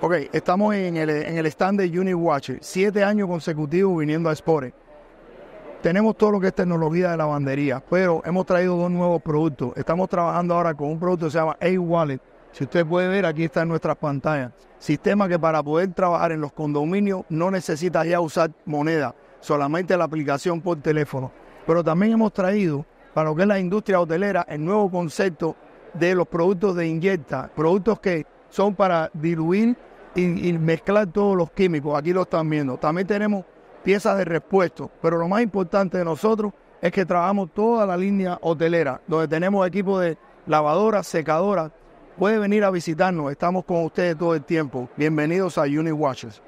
Ok, estamos en el, en el stand de Uniwatcher, siete años consecutivos viniendo a Spore. Tenemos todo lo que es tecnología de lavandería, pero hemos traído dos nuevos productos. Estamos trabajando ahora con un producto que se llama A-Wallet. Si usted puede ver, aquí está en nuestras pantallas. Sistema que para poder trabajar en los condominios no necesita ya usar moneda, solamente la aplicación por teléfono. Pero también hemos traído para lo que es la industria hotelera el nuevo concepto de los productos de inyecta, productos que son para diluir y, mezclar todos los químicos. Aquí lo están viendo. También tenemos piezas de repuesto, pero lo más importante de nosotros es que trabajamos toda la línea hotelera, donde tenemos equipo de lavadoras, secadoras. Puede venir a visitarnos, estamos con ustedes todo el tiempo. Bienvenidos a Uni Watches.